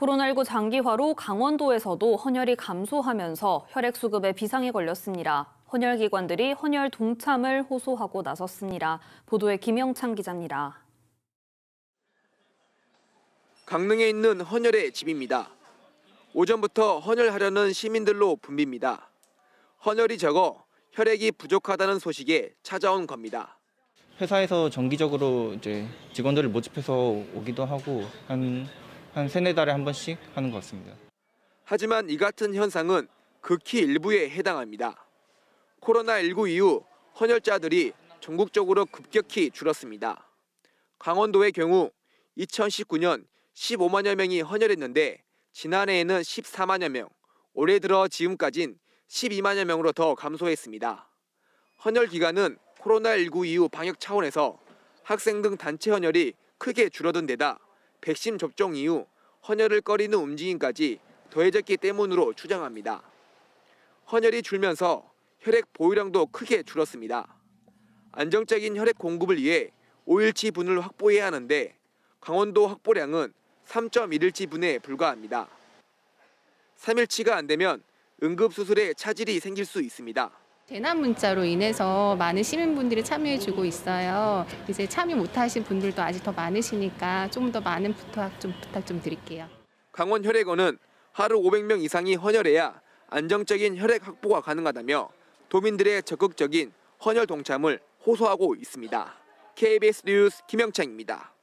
코로나19 장기화로 강원도에서도 헌혈이 감소하면서 혈액 수급에 비상이 걸렸습니다. 헌혈기관들이 헌혈 동참을 호소하고 나섰습니다. 보도에 김영창 기자입니다. 강릉에 있는 헌혈의 집입니다. 오전부터 헌혈하려는 시민들로 붐빕니다. 헌혈이 적어 혈액이 부족하다는 소식에 찾아온 겁니다. 회사에서 정기적으로 이제 직원들을 모집해서 오기도 하고 한한 세네 달에 한 번씩 하는 것 같습니다. 하지만 이 같은 현상은 극히 일부에 해당합니다. 코로나19 이후 헌혈자들이 전국적으로 급격히 줄었습니다. 강원도의 경우 2019년 15만여 명이 헌혈했는데 지난해에는 14만여 명, 올해 들어 지금까진 12만여 명으로 더 감소했습니다. 헌혈 기간은 코로나19 이후 방역 차원에서 학생 등 단체 헌혈이 크게 줄어든 데다 백신 접종 이후 헌혈을 꺼리는 움직임까지 더해졌기 때문으로 추정합니다. 헌혈이 줄면서 혈액 보유량도 크게 줄었습니다. 안정적인 혈액 공급을 위해 5일치 분을 확보해야 하는데 강원도 확보량은 3.1일치 분에 불과합니다. 3일치가 안 되면 응급수술에 차질이 생길 수 있습니다. 대남 문자로 인해서 많은 시민분들이 참여해주고 있어요. 이제 참여 못하신 분들도 아직 더 많으시니까 좀 더 많은 부탁 좀 부탁 좀 드릴게요. 강원 혈액원은 하루 500명 이상이 헌혈해야 안정적인 혈액 확보가 가능하다며 도민들의 적극적인 헌혈 동참을 호소하고 있습니다. KBS 뉴스 김영창입니다.